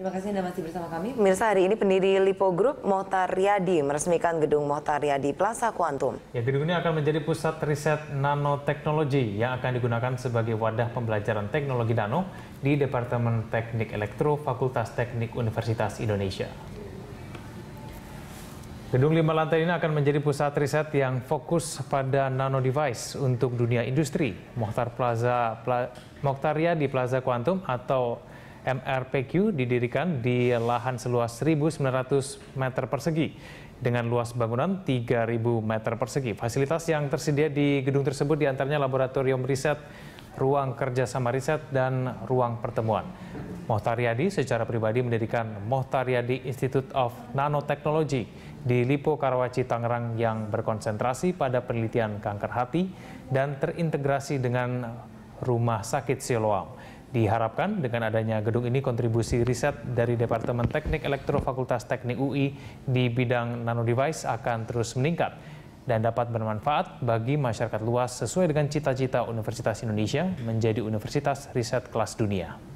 Terima kasih Anda masih bersama kami. Pemirsa hari ini pendiri Lipo Group Mohtar Yadi meresmikan gedung Mohtar Yadi Plaza Quantum. Ya, gedung ini akan menjadi pusat riset nanoteknologi yang akan digunakan sebagai wadah pembelajaran teknologi nano di Departemen Teknik Elektro Fakultas Teknik Universitas Indonesia. Gedung lima lantai ini akan menjadi pusat riset yang fokus pada nano device untuk dunia industri. Mohtar Plaza Pla, Mohtar Yadi Plaza Quantum atau MRPQ didirikan di lahan seluas 1.900 meter persegi dengan luas bangunan 3.000 meter persegi. Fasilitas yang tersedia di gedung tersebut diantaranya laboratorium riset, ruang kerjasama riset, dan ruang pertemuan. Mohtariadi secara pribadi mendirikan Mohtariadi Institute of Nanotechnology di Lipo Karawaci Tangerang yang berkonsentrasi pada penelitian kanker hati dan terintegrasi dengan Rumah Sakit Siloam. Diharapkan dengan adanya gedung ini kontribusi riset dari Departemen Teknik Elektro Fakultas Teknik UI di bidang nano device akan terus meningkat dan dapat bermanfaat bagi masyarakat luas sesuai dengan cita-cita Universitas Indonesia menjadi universitas riset kelas dunia.